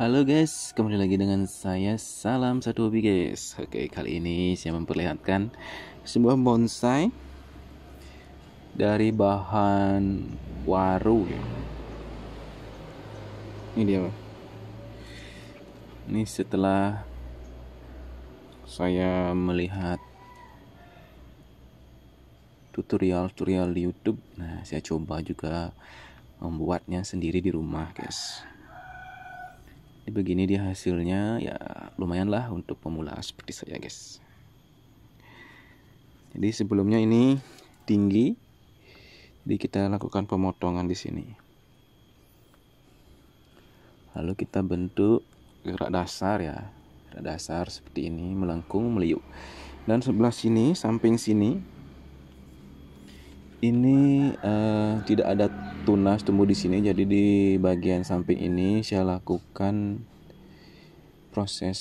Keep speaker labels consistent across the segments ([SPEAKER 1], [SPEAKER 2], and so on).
[SPEAKER 1] Halo guys, kembali lagi dengan saya Salam Satu Hobi guys Oke, kali ini saya memperlihatkan sebuah bonsai Dari bahan waru ya. Ini dia Ini setelah saya melihat tutorial-tutorial di YouTube. Nah, saya coba juga membuatnya sendiri di rumah, guys. Jadi begini dia hasilnya ya lumayan lah untuk pemula seperti saya guys. Jadi sebelumnya ini tinggi. Jadi kita lakukan pemotongan di sini. Lalu kita bentuk gerak dasar ya. Gerak dasar seperti ini melengkung meliuk. Dan sebelah sini, samping sini ini uh, tidak ada tunas tumbuh di sini jadi di bagian samping ini saya lakukan proses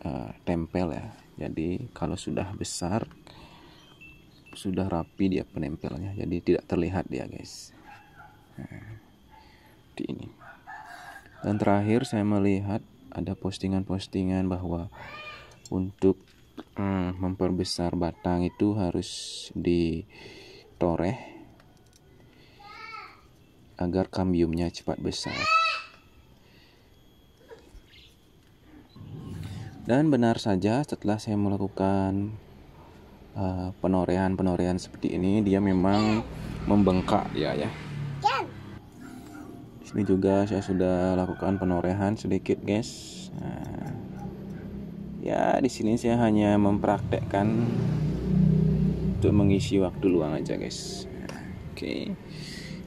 [SPEAKER 1] uh, tempel ya jadi kalau sudah besar sudah rapi dia penempelnya jadi tidak terlihat dia guys nah, di ini dan terakhir saya melihat ada postingan-postingan bahwa untuk hmm, memperbesar batang itu harus di toreh agar kambiumnya cepat besar. Dan benar saja setelah saya melakukan uh, penorehan-penorehan seperti ini dia memang membengkak ya ya. Di sini juga saya sudah lakukan penorehan sedikit guys. Nah, ya di sini saya hanya mempraktekkan untuk mengisi waktu luang aja guys oke okay.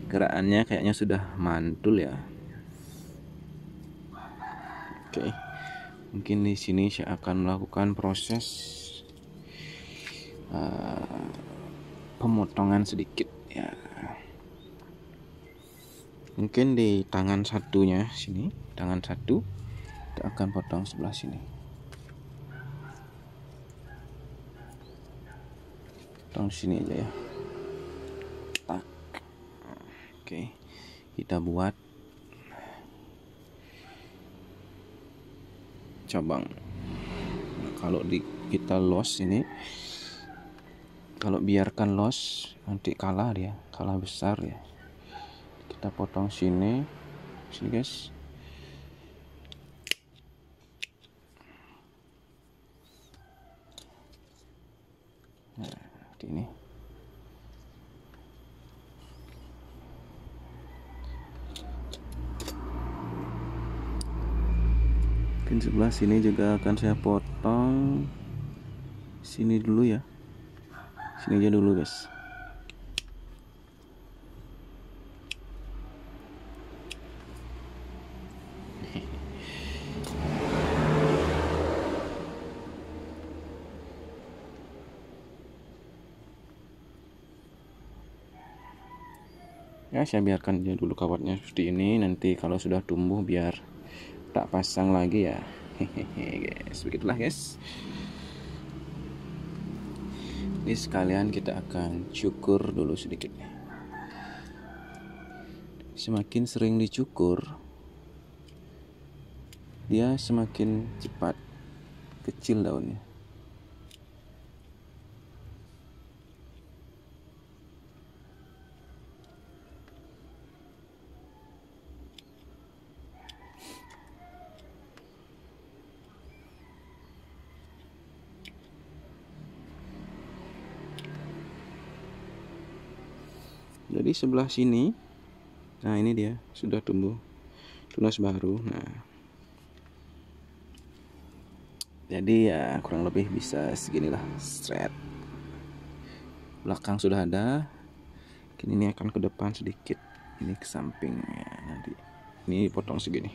[SPEAKER 1] gerakannya kayaknya sudah mantul ya oke mungkin di sini saya akan melakukan proses uh, pemotongan sedikit ya mungkin di tangan satunya sini tangan satu kita akan potong sebelah sini potong sini aja ya tak oke kita buat cabang nah, kalau di kita los ini kalau biarkan los nanti kalah dia kalah besar ya kita potong sini sini guys mungkin sebelah sini juga akan saya potong sini dulu ya sini aja dulu guys ya saya biarkan dia dulu kawatnya seperti ini nanti kalau sudah tumbuh biar tak pasang lagi ya hehehe guys begitulah guys ini sekalian kita akan cukur dulu sedikit semakin sering dicukur dia semakin cepat kecil daunnya jadi sebelah sini nah ini dia sudah tumbuh tunas baru nah jadi ya kurang lebih bisa segini lah. straight belakang sudah ada kini ini akan ke depan sedikit ini ke samping ya nanti ini potong segini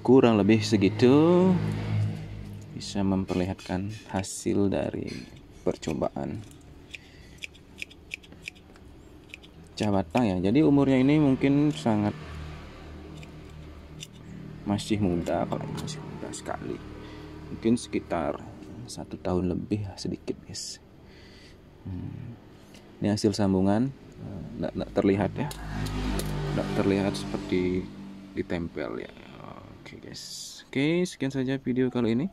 [SPEAKER 1] kurang lebih segitu bisa memperlihatkan hasil dari percobaan batang ya jadi umurnya ini mungkin sangat masih muda kalau masih muda sekali mungkin sekitar satu tahun lebih sedikit guys hmm. ini hasil sambungan eh, nggak, nggak terlihat ya nggak terlihat seperti ditempel ya oke guys oke sekian saja video kali ini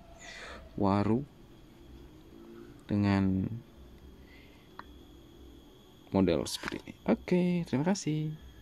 [SPEAKER 1] waru dengan model seperti ini. Oke, terima kasih.